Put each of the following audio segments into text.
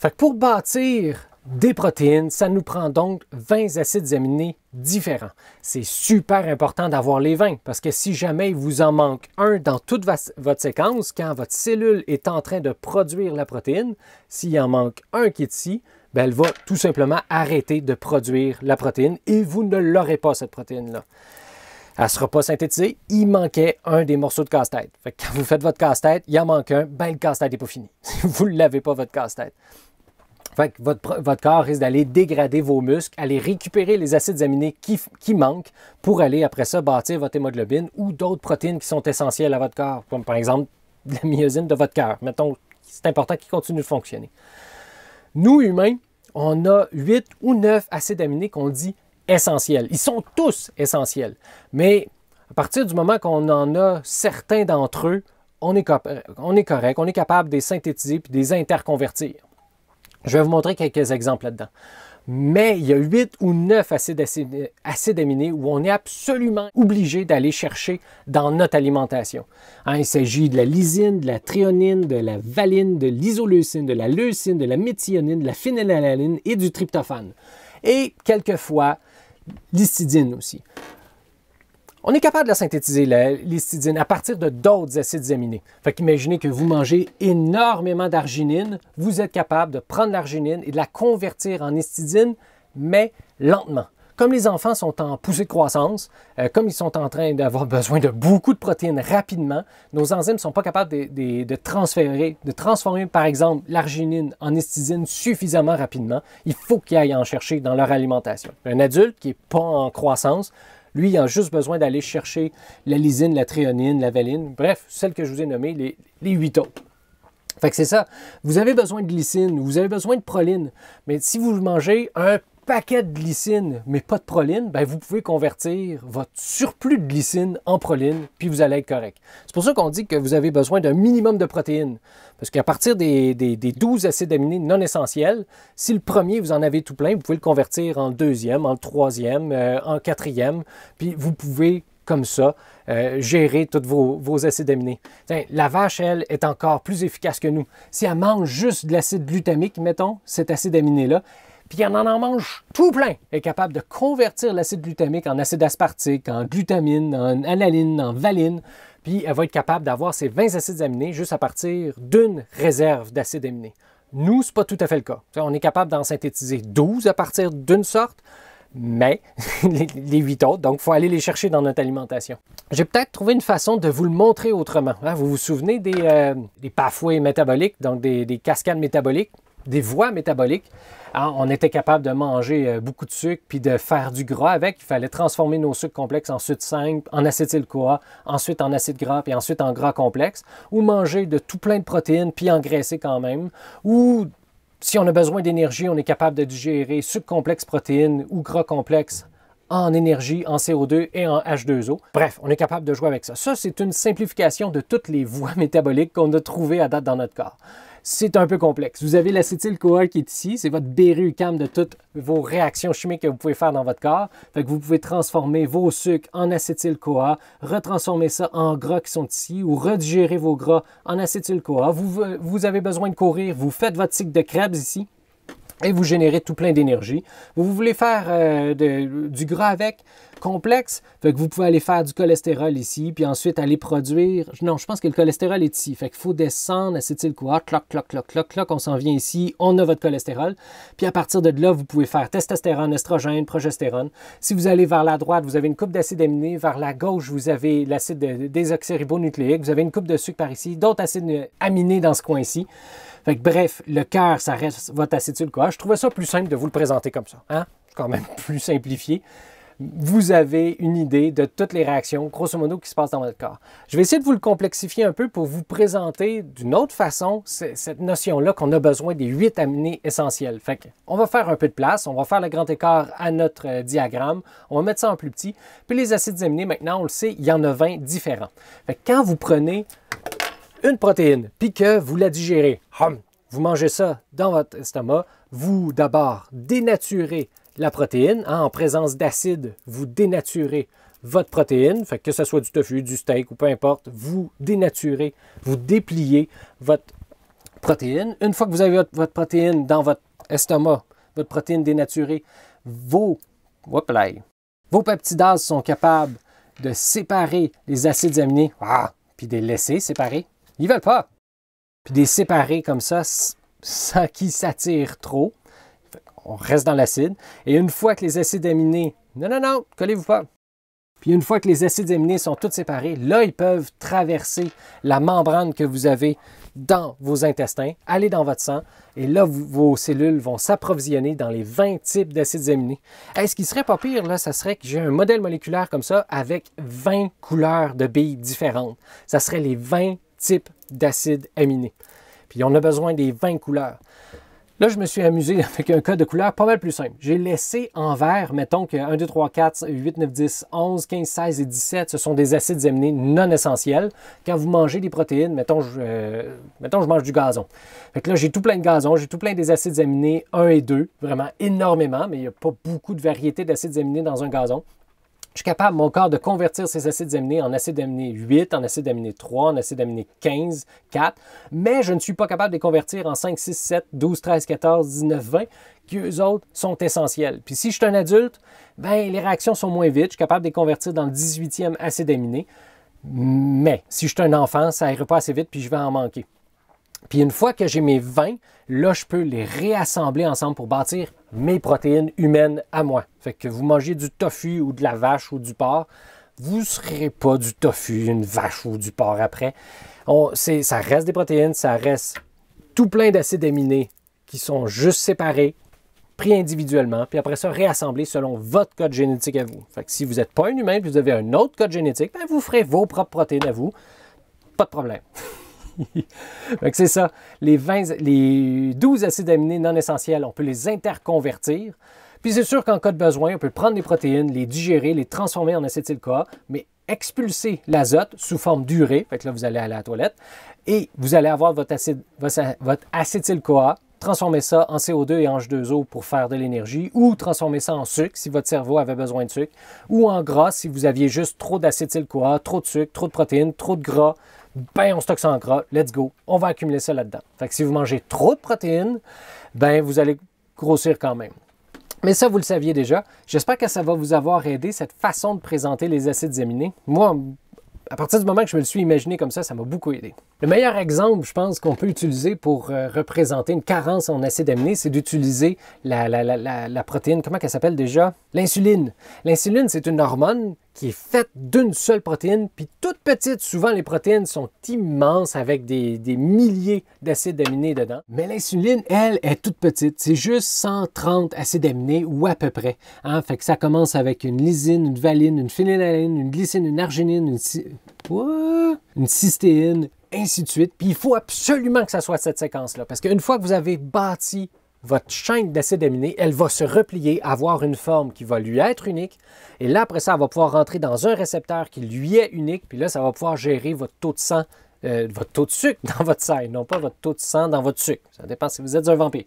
Fait que pour bâtir des protéines, ça nous prend donc 20 acides aminés différents. C'est super important d'avoir les 20 parce que si jamais il vous en manque un dans toute votre séquence, quand votre cellule est en train de produire la protéine, s'il en manque un qui est ici, ben, elle va tout simplement arrêter de produire la protéine et vous ne l'aurez pas, cette protéine-là. Elle ne sera pas synthétisée, il manquait un des morceaux de casse-tête. Quand vous faites votre casse-tête, il en manque un, ben, le casse-tête n'est pas fini. vous ne l'avez pas, votre casse-tête votre, corps risque d'aller dégrader vos muscles, aller récupérer les acides aminés qui, manquent pour aller après ça bâtir votre hémoglobine ou d'autres protéines qui sont essentielles à votre corps, comme par exemple la myosine de votre cœur. Mettons, c'est important qu'il continue de fonctionner. Nous, humains, on a 8 ou 9 acides aminés qu'on dit essentiels. Ils sont tous essentiels. Mais à partir du moment qu'on en a certains d'entre eux, on est, on est correct, on est capable de les synthétiser puis de les interconvertir. Je vais vous montrer quelques exemples là-dedans. Mais il y a 8 ou 9 acides, aminés où on est absolument obligé d'aller chercher dans notre alimentation. Hein, il s'agit de la lysine, de la trionine, de la valine, de l'isoleucine, de la leucine, de la méthionine, de la phénylalanine et du tryptophane. Et quelquefois, l'histidine aussi. On est capable de la synthétiser, la à partir de d'autres acides aminés. Fait qu'imaginez que vous mangez énormément d'arginine, vous êtes capable de prendre l'arginine et de la convertir en histidine, mais lentement. Comme les enfants sont en poussée de croissance, euh, comme ils sont en train d'avoir besoin de beaucoup de protéines rapidement, nos enzymes ne sont pas capables de, transférer, de transformer par exemple l'arginine en histidine suffisamment rapidement. Il faut qu'ils aillent en chercher dans leur alimentation. Un adulte qui n'est pas en croissance lui, il a juste besoin d'aller chercher la lysine, la tréonine, la valine, bref, celle que je vous ai nommée, les, huit autres. Fait que c'est ça. Vous avez besoin de glycine, vous avez besoin de proline, mais si vous mangez un paquet de glycine, mais pas de proline, ben, vous pouvez convertir votre surplus de glycine en proline, puis vous allez être correct. C'est pour ça qu'on dit que vous avez besoin d'un minimum de protéines. Parce qu'à partir des, des, 12 acides aminés non essentiels, si le premier, vous en avez tout plein, vous pouvez le convertir en deuxième, en troisième, euh, en quatrième, puis vous pouvez comme ça euh, gérer tous vos, acides aminés. la vache, elle, est encore plus efficace que nous. Si elle mange juste de l'acide glutamique, mettons, cet acide aminé-là, puis elle en en mange tout plein. elle est capable de convertir l'acide glutamique en acide aspartique, en glutamine, en analine, en valine, puis elle va être capable d'avoir ses 20 acides aminés juste à partir d'une réserve d'acides aminés. Nous, c'est pas tout à fait le cas. On est capable d'en synthétiser 12 à partir d'une sorte, mais les 8 autres, donc il faut aller les chercher dans notre alimentation. J'ai peut-être trouvé une façon de vous le montrer autrement. Hein, vous vous souvenez des, euh, métaboliques, donc des cascades métaboliques? des voies métaboliques. Hein, on était capable de manger euh, beaucoup de sucre puis de faire du gras avec. Il fallait transformer nos sucres complexes en sucre simple, en acétyl-CoA, ensuite en acide gras puis ensuite en gras complexe, ou manger de tout plein de protéines puis engraisser quand même, ou si on a besoin d'énergie, on est capable de digérer sucre complexe, protéines ou gras complexe en énergie, en CO2 et en H2O. Bref, on est capable de jouer avec ça. Ça, c'est une simplification de toutes les voies métaboliques qu'on a trouvées à date dans notre corps c'est un peu complexe. Vous avez l'acétyl-CoA qui est ici, c'est votre cam de toutes vos réactions chimiques que vous pouvez faire dans votre corps. vous pouvez transformer vos sucres en acétyl-CoA, retransformer ça en gras qui sont ici ou redigérer vos gras en acétyl-CoA. Vous, avez besoin de courir, vous faites votre cycle de Krebs ici et vous générez tout plein d'énergie. Vous, voulez faire euh, du gras avec, complexe, fait que vous pouvez aller faire du cholestérol ici, puis ensuite aller produire... Non, je pense que le cholestérol est ici, fait qu'il faut descendre acétyl quoi cloc, cloc, cloc, cloc, cloc, on s'en vient ici, on a votre cholestérol, puis à partir de là, vous pouvez faire testostérone, estrogène, progestérone. Si vous allez vers la droite, vous avez une coupe d'acide aminé. vers la gauche, vous avez l'acide désoxyribonucléique, vous avez une coupe de sucre par ici, d'autres acides aminés dans ce coin-ci bref, le cœur, ça reste votre acétyl quoi. Je trouvais ça plus simple de vous le présenter comme ça. Hein? Quand même plus simplifié. Vous avez une idée de toutes les réactions, grosso modo, qui se passent dans votre corps. Je vais essayer de vous le complexifier un peu pour vous présenter d'une autre façon cette notion-là qu'on a besoin des huit aminés essentiels. Fait on va faire un peu de place, on va faire le grand écart à notre euh, diagramme, on va mettre ça en plus petit. Puis les acides aminés, maintenant, on le sait, il y en a 20 différents. quand vous prenez une protéine, puis que vous la digérez. Hum. vous mangez ça dans votre estomac, vous d'abord dénaturez la protéine hein, en présence d'acide, vous dénaturez votre protéine, fait que ce soit du tofu, du steak ou peu importe, vous dénaturez, vous dépliez votre protéine. Une fois que vous avez votre, protéine dans votre estomac, votre protéine dénaturée, vos, vos peptidases sont capables de séparer les acides aminés ah, puis de les laisser séparer ils veulent pas. Puis des séparés comme ça, sans qu'ils s'attirent trop, on reste dans l'acide. Et une fois que les acides aminés, non, non, non, collez-vous pas. Puis une fois que les acides aminés sont tous séparés, là, ils peuvent traverser la membrane que vous avez dans vos intestins, aller dans votre sang, et là, vos cellules vont s'approvisionner dans les 20 types d'acides aminés. Est-ce qu'il qui serait pas pire, là, ça serait que j'ai un modèle moléculaire comme ça avec 20 couleurs de billes différentes. Ça serait les 20 type d'acides aminés. Puis on a besoin des 20 couleurs. Là, je me suis amusé avec un code de couleur pas mal plus simple. J'ai laissé en vert, mettons que 1, 2, 3, 4, 8, 9, 10, 11, 15, 16 et 17, ce sont des acides aminés non essentiels. Quand vous mangez des protéines, mettons je, euh, mettons, je mange du gazon. Fait que là, j'ai tout plein de gazon, j'ai tout plein des acides aminés 1 et 2, vraiment énormément, mais il n'y a pas beaucoup de variétés d'acides aminés dans un gazon je suis capable, mon corps, de convertir ces acides aminés en acides aminés 8, en acides aminés 3, en acides aminés 15, 4, mais je ne suis pas capable de les convertir en 5, 6, 7, 12, 13, 14, 19, 20, qui eux autres sont essentiels. Puis si je suis un adulte, ben, les réactions sont moins vite, je suis capable de les convertir dans le 18e acide aminé, mais si je suis un enfant, ça n'ira pas assez vite, puis je vais en manquer. Puis une fois que j'ai mes 20, là, je peux les réassembler ensemble pour bâtir mes protéines humaines à moi. Fait que vous mangez du tofu ou de la vache ou du porc, vous ne serez pas du tofu, une vache ou du porc après. ça reste des protéines, ça reste tout plein d'acides aminés qui sont juste séparés, pris individuellement, puis après ça réassemblés selon votre code génétique à vous. Fait que si vous n'êtes pas un humain, vous avez un autre code génétique, ben vous ferez vos propres protéines à vous, pas de problème. c'est ça. Les, les 12 acides aminés non essentiels, on peut les interconvertir. Puis c'est sûr qu'en cas de besoin, on peut prendre des protéines, les digérer, les transformer en acétyl-CoA, mais expulser l'azote sous forme d'urée, fait que là vous allez aller à la toilette, et vous allez avoir votre, acide, votre acétyl-CoA transformer ça en CO2 et en H2O pour faire de l'énergie, ou transformer ça en sucre si votre cerveau avait besoin de sucre, ou en gras si vous aviez juste trop d'acétyl-CoA, trop de sucre, trop de protéines, trop de gras. Ben, on stocke ça en gras, let's go, on va accumuler ça là-dedans. Fait que si vous mangez trop de protéines, ben, vous allez grossir quand même. Mais ça, vous le saviez déjà. J'espère que ça va vous avoir aidé, cette façon de présenter les acides aminés. Moi, à partir du moment que je me le suis imaginé comme ça, ça m'a beaucoup aidé. Le meilleur exemple, je pense, qu'on peut utiliser pour euh, représenter une carence en acide aminés, c'est d'utiliser la, protéine, comment elle s'appelle déjà? L'insuline. L'insuline, c'est une hormone qui est faite d'une seule protéine, puis toute petite. Souvent, les protéines sont immenses avec des, milliers d'acides aminés dedans. Mais l'insuline, elle, est toute petite. C'est juste 130 acides aminés ou à peu près. Hein. Fait que ça commence avec une lysine, une valine, une phénylalanine, une glycine, une arginine, une... Une cystéine, ainsi de suite. Puis il faut absolument que ça soit cette séquence-là, parce qu'une fois que vous avez bâti votre chaîne d'acides aminés, elle va se replier, avoir une forme qui va lui être unique. Et là, après ça, elle va pouvoir rentrer dans un récepteur qui lui est unique. Puis là, ça va pouvoir gérer votre taux de sang, euh, votre taux de sucre dans votre sang, non pas votre taux de sang dans votre sucre. Ça dépend si vous êtes un vampire.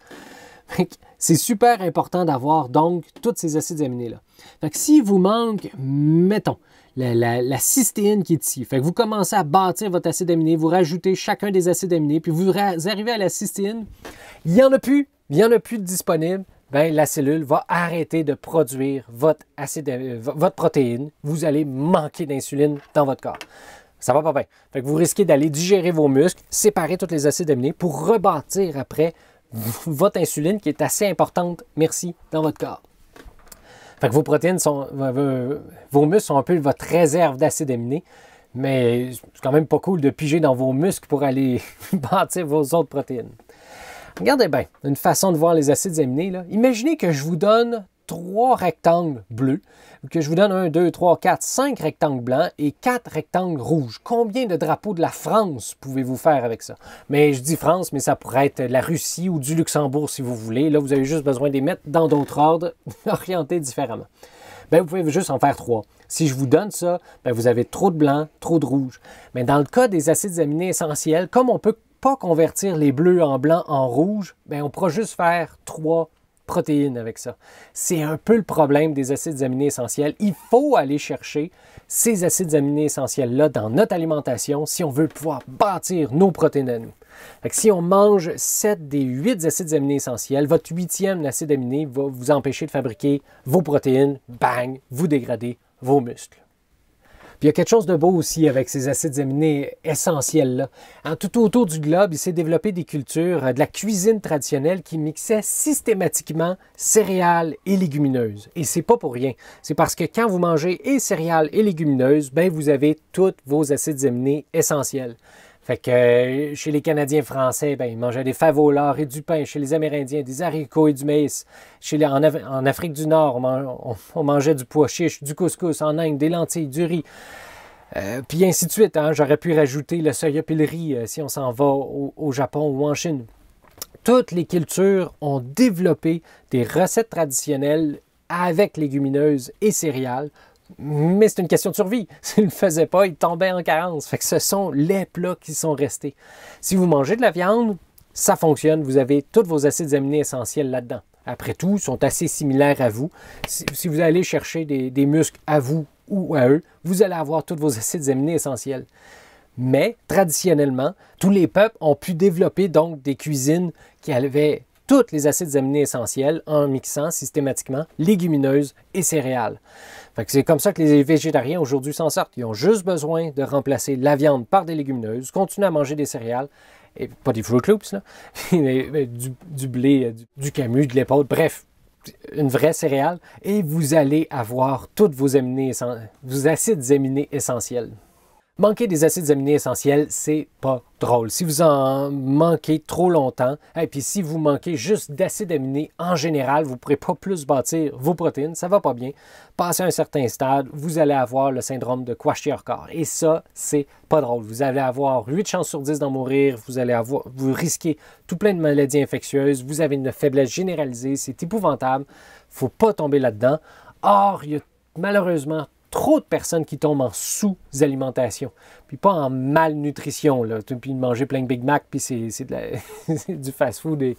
C'est super important d'avoir donc tous ces acides aminés-là. Donc, s'il vous manque, mettons, la, cystéine qui est ici. que vous commencez à bâtir votre acide aminé, vous rajoutez chacun des acides aminés, puis vous, arrivez à la cystéine. Il n'y en a plus, il n'y en a plus de disponible. Ben, la cellule va arrêter de produire votre, acide, euh, votre protéine. Vous allez manquer d'insuline dans votre corps. Ça va pas bien. Fait que vous risquez d'aller digérer vos muscles, séparer tous les acides aminés pour rebâtir après votre insuline qui est assez importante, merci, dans votre corps. Fait vos protéines sont. Vos, muscles sont un peu votre réserve d'acides aminés. Mais c'est quand même pas cool de piger dans vos muscles pour aller bâtir vos autres protéines. Regardez bien, une façon de voir les acides aminés. Imaginez que je vous donne trois rectangles bleus, que je vous donne un, deux, trois, quatre, cinq rectangles blancs et quatre rectangles rouges. Combien de drapeaux de la France pouvez-vous faire avec ça? Mais je dis France, mais ça pourrait être la Russie ou du Luxembourg si vous voulez. Là, vous avez juste besoin de les mettre dans d'autres ordres, orientés différemment. Ben, vous pouvez juste en faire trois. Si je vous donne ça, ben, vous avez trop de blanc, trop de rouge. Mais dans le cas des acides aminés essentiels, comme on ne peut pas convertir les bleus en blanc en rouge, bien, on pourra juste faire trois protéines avec ça. C'est un peu le problème des acides aminés essentiels. Il faut aller chercher ces acides aminés essentiels-là dans notre alimentation si on veut pouvoir bâtir nos protéines à nous. si on mange 7 des 8 acides aminés essentiels, votre huitième acide aminé va vous empêcher de fabriquer vos protéines, bang, vous dégrader vos muscles il y a quelque chose de beau aussi avec ces acides aminés essentiels-là. tout autour du globe, il s'est développé des cultures, euh, de la cuisine traditionnelle qui mixait systématiquement céréales et légumineuses. Et c'est pas pour rien. C'est parce que quand vous mangez et céréales et légumineuses, ben vous avez tous vos acides aminés essentiels. Fait que euh, chez les Canadiens français, ben, ils mangeaient des favolas et du pain. Chez les Amérindiens, des haricots et du maïs. Chez en, Afrique du Nord, on, mangeait du pois chiche, du couscous. En Inde, des lentilles, du riz. Euh, puis ainsi de suite. Hein. J'aurais pu rajouter le soya euh, si on s'en va au Japon ou en Chine. Toutes les cultures ont développé des recettes traditionnelles avec légumineuses et céréales mais c'est une question de survie. S'ils ne le faisait pas, il tombait en carence. Fait que ce sont les plats qui sont restés. Si vous mangez de la viande, ça fonctionne. Vous avez tous vos acides aminés essentiels là-dedans. Après tout, ils sont assez similaires à vous. Si, vous allez chercher des, muscles à vous ou à eux, vous allez avoir tous vos acides aminés essentiels. Mais traditionnellement, tous les peuples ont pu développer donc des cuisines qui avaient toutes les acides aminés essentiels en mixant systématiquement légumineuses et céréales. c'est comme ça que les végétariens aujourd'hui s'en sortent. Ils ont juste besoin de remplacer la viande par des légumineuses, continuer à manger des céréales et pas des Fruit Loops, du, blé, euh, du, du camus, de l'épaule, bref, une vraie céréale, et vous allez avoir toutes vos acides aminés essentiels. Manquer des acides aminés essentiels, c'est pas drôle. Si vous en manquez trop longtemps, et puis si vous manquez juste d'acides aminés en général, vous ne pourrez pas plus bâtir vos protéines, ça va pas bien. à un certain stade, vous allez avoir le syndrome de Kwashiorkor. Et ça, c'est pas drôle. Vous allez avoir 8 chances sur 10 d'en mourir, vous allez avoir, vous risquez tout plein de maladies infectieuses, vous avez une faiblesse généralisée, c'est épouvantable. Faut pas tomber là-dedans. Or, il y a malheureusement trop de personnes qui tombent en sous-alimentation, puis pas en malnutrition, là, puis manger plein de Big Mac, puis c'est du fast-food et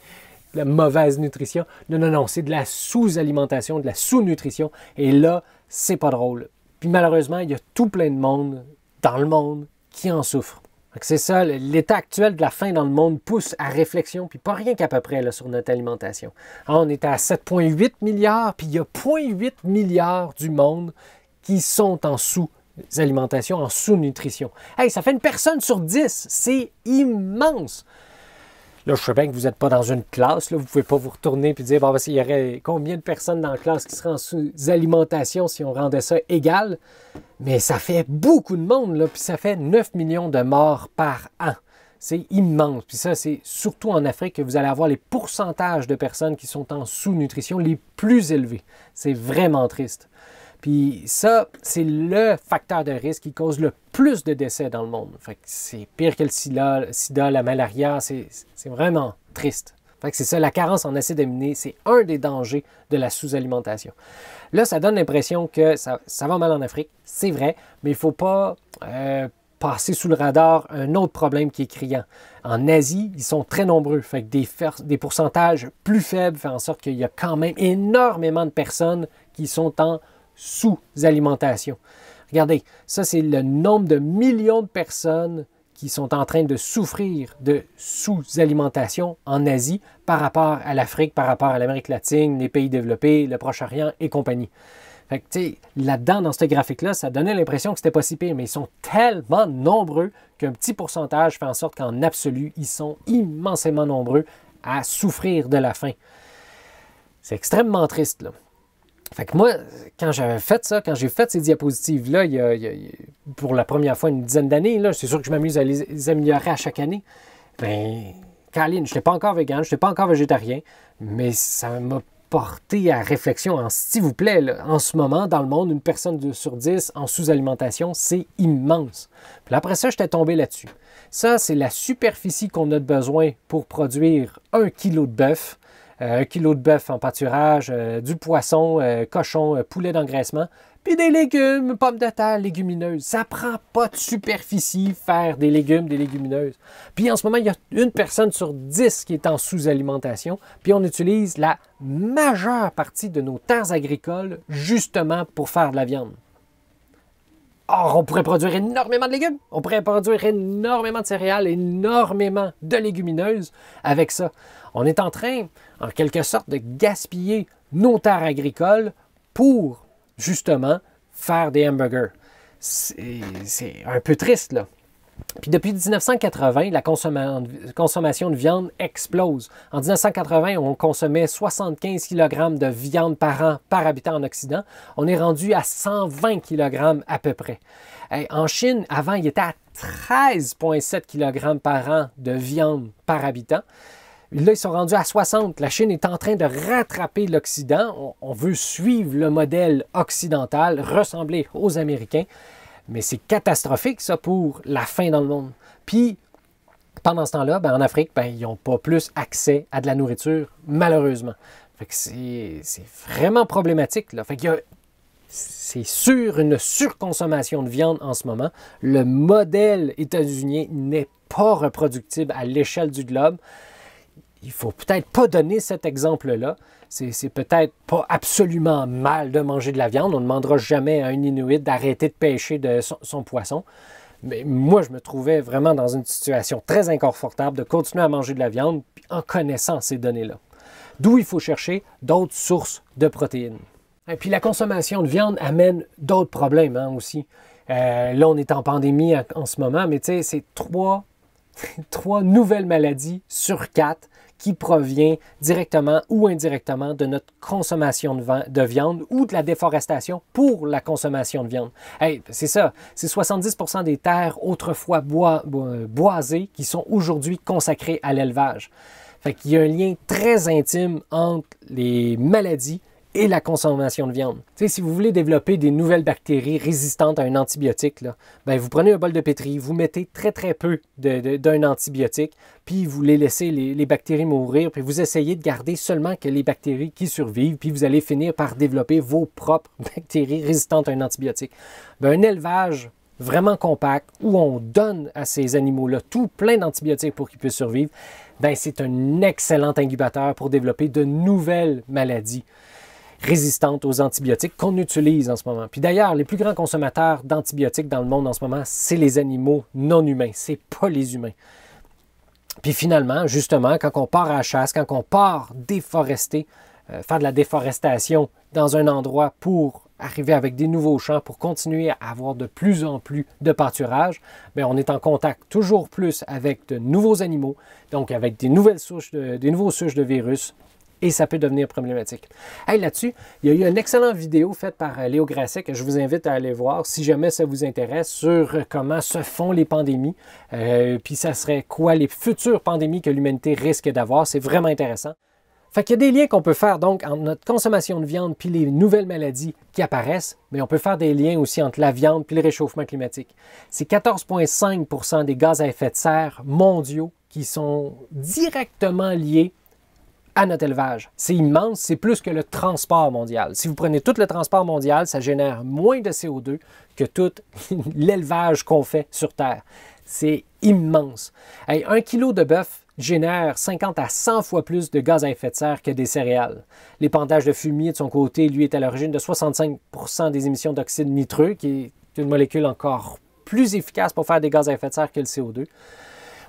de la mauvaise nutrition. Non, non, non, c'est de la sous-alimentation, de la sous-nutrition, et là, c'est pas drôle. Puis malheureusement, il y a tout plein de monde dans le monde qui en souffre. C'est ça, l'état actuel de la faim dans le monde pousse à réflexion, puis pas rien qu'à peu près là, sur notre alimentation. Ah, on est à 7,8 milliards, puis il y a 0,8 milliards du monde qui sont en sous-alimentation, en sous-nutrition. Hey, ça fait une personne sur dix. C'est immense. Là, je sais bien que vous n'êtes pas dans une classe. Vous ne pouvez pas vous retourner et dire bon, il y aurait combien de personnes dans la classe qui seraient en sous-alimentation si on rendait ça égal. Mais ça fait beaucoup de monde, là, puis ça fait 9 millions de morts par an. C'est immense. Puis ça, c'est surtout en Afrique que vous allez avoir les pourcentages de personnes qui sont en sous-nutrition les plus élevés. C'est vraiment triste. Puis ça, c'est le facteur de risque qui cause le plus de décès dans le monde. Fait que c'est pire que le sida, la malaria, c'est vraiment triste. Fait que c'est ça, la carence en acide aminé, c'est un des dangers de la sous-alimentation. Là, ça donne l'impression que ça, va mal en Afrique, c'est vrai, mais il ne faut pas euh, passer sous le radar un autre problème qui est criant. En Asie, ils sont très nombreux, fait que des, des pourcentages plus faibles font en sorte qu'il y a quand même énormément de personnes qui sont en sous-alimentation. Regardez, ça c'est le nombre de millions de personnes qui sont en train de souffrir de sous-alimentation en Asie par rapport à l'Afrique, par rapport à l'Amérique latine, les pays développés, le Proche-Orient et compagnie. Fait que, là-dedans, dans ce graphique-là, ça donnait l'impression que c'était pas si pire, mais ils sont tellement nombreux qu'un petit pourcentage fait en sorte qu'en absolu, ils sont immensément nombreux à souffrir de la faim. C'est extrêmement triste, là. Fait que moi, quand j'avais fait ça, quand j'ai fait ces diapositives-là, il y a, pour la première fois une dizaine d'années, c'est sûr que je m'amuse à les, améliorer à chaque année. Ben, Caroline, je n'étais pas encore vegan, je n'étais pas encore végétarien, mais ça m'a porté à réflexion en s'il vous plaît, en ce moment, dans le monde, une personne de sur 10 en sous-alimentation, c'est immense. après ça, j'étais tombé là-dessus. Ça, c'est la superficie qu'on a de besoin pour produire un kilo de bœuf euh, un kilo de bœuf en pâturage, euh, du poisson, euh, cochon, poulet d'engraissement, puis des légumes, pommes de terre, légumineuses. Ça prend pas de superficie faire des légumes, des légumineuses. Puis en ce moment, il y a une personne sur dix qui est en sous-alimentation, puis on utilise la majeure partie de nos terres agricoles justement pour faire de la viande. Or, on pourrait produire énormément de légumes, on pourrait produire énormément de céréales, énormément de légumineuses avec ça. On est en train en quelque sorte de gaspiller nos terres agricoles pour justement faire des hamburgers. C'est un peu triste, là. Puis depuis 1980, la consommation de viande explose. En 1980, on consommait 75 kg de viande par an par habitant en Occident. On est rendu à 120 kg à peu près. en Chine, avant, il était à 13,7 kg par an de viande par habitant. Là, ils sont rendus à 60. La Chine est en train de rattraper l'Occident. On, veut suivre le modèle occidental, ressembler aux Américains. Mais c'est catastrophique, ça, pour la faim dans le monde. Puis, pendant ce temps-là, ben, en Afrique, ben, ils n'ont pas plus accès à de la nourriture, malheureusement. c'est vraiment problématique. Fait c'est sûr une surconsommation de viande en ce moment. Le modèle états-unien n'est pas reproductible à l'échelle du globe il faut peut-être pas donner cet exemple-là. C'est peut-être pas absolument mal de manger de la viande. On ne demandera jamais à un Inuit d'arrêter de pêcher de son, poisson. Mais moi, je me trouvais vraiment dans une situation très inconfortable de continuer à manger de la viande en connaissant ces données-là. D'où il faut chercher d'autres sources de protéines. Et puis la consommation de viande amène d'autres problèmes hein, aussi. Euh, là, on est en pandémie en, ce moment, mais c'est trois nouvelles maladies sur quatre qui provient directement ou indirectement de notre consommation de viande ou de la déforestation pour la consommation de viande. c'est ça, c'est 70% des terres autrefois boisées qui sont aujourd'hui consacrées à l'élevage. Fait y a un lien très intime entre les maladies et la consommation de viande. si vous voulez développer des nouvelles bactéries résistantes à un antibiotique, ben, vous prenez un bol de pétri, vous mettez très très peu d'un antibiotique, puis vous les laissez les, bactéries mourir, puis vous essayez de garder seulement que les bactéries qui survivent, puis vous allez finir par développer vos propres bactéries résistantes à un antibiotique. Ben, un élevage vraiment compact où on donne à ces animaux-là tout plein d'antibiotiques pour qu'ils puissent survivre, ben, c'est un excellent incubateur pour développer de nouvelles maladies résistantes aux antibiotiques qu'on utilise en ce moment. Puis d'ailleurs, les plus grands consommateurs d'antibiotiques dans le monde en ce moment, c'est les animaux non humains, c'est pas les humains. Puis finalement, justement, quand on part à la chasse, quand on part déforester, euh, faire de la déforestation dans un endroit pour arriver avec des nouveaux champs pour continuer à avoir de plus en plus de pâturage, mais ben, on est en contact toujours plus avec de nouveaux animaux, donc avec des nouvelles souches de, nouveaux souches de virus, et ça peut devenir problématique. Là-dessus, il y a eu une excellente vidéo faite par euh, Léo Grasset que je vous invite à aller voir si jamais ça vous intéresse sur euh, comment se font les pandémies, euh, puis ça serait quoi les futures pandémies que l'humanité risque d'avoir. C'est vraiment intéressant. Fait qu'il y a des liens qu'on peut faire donc entre notre consommation de viande puis les nouvelles maladies qui apparaissent, mais on peut faire des liens aussi entre la viande puis le réchauffement climatique. C'est 14,5 des gaz à effet de serre mondiaux qui sont directement liés à notre élevage. C'est immense, c'est plus que le transport mondial. Si vous prenez tout le transport mondial, ça génère moins de CO2 que tout l'élevage qu'on fait sur Terre. C'est immense. un kilo de bœuf génère 50 à 100 fois plus de gaz à effet de serre que des céréales. L'épandage de fumier, de son côté, lui, est à l'origine de 65 des émissions d'oxyde nitreux, qui est une molécule encore plus efficace pour faire des gaz à effet de serre que le CO2.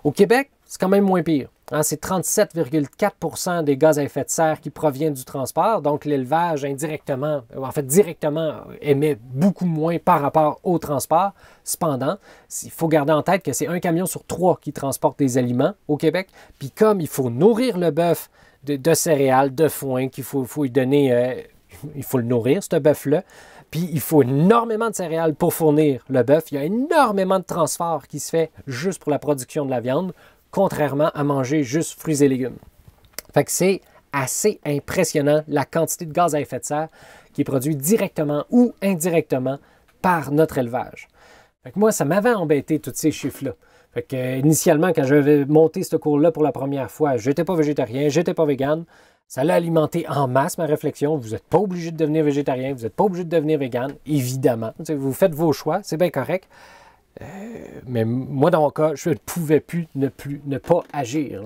Au Québec, c'est quand même moins pire. Hein, c'est 37,4 des gaz à effet de serre qui proviennent du transport. Donc, l'élevage indirectement, en fait directement, émet beaucoup moins par rapport au transport. Cependant, il faut garder en tête que c'est un camion sur trois qui transporte des aliments au Québec. Puis comme il faut nourrir le bœuf de, céréales, de foin, qu'il faut, donner, euh, il faut le nourrir, ce bœuf-là. Puis il faut énormément de céréales pour fournir le bœuf. Il y a énormément de transport qui se fait juste pour la production de la viande contrairement à manger juste fruits et légumes. Fait que c'est assez impressionnant la quantité de gaz à effet de serre qui est produite directement ou indirectement par notre élevage. Fait moi, ça m'avait embêté tous ces chiffres-là. que, euh, initialement, quand j'avais monté ce cours-là pour la première fois, j'étais pas végétarien, j'étais pas vegan. Ça l'a alimenté en masse ma réflexion. Vous n'êtes pas obligé de devenir végétarien, vous n'êtes pas obligé de devenir vegan, évidemment. Vous faites vos choix, c'est bien correct. Euh, mais moi, dans mon cas, je ne pouvais plus ne, plus, ne pas agir.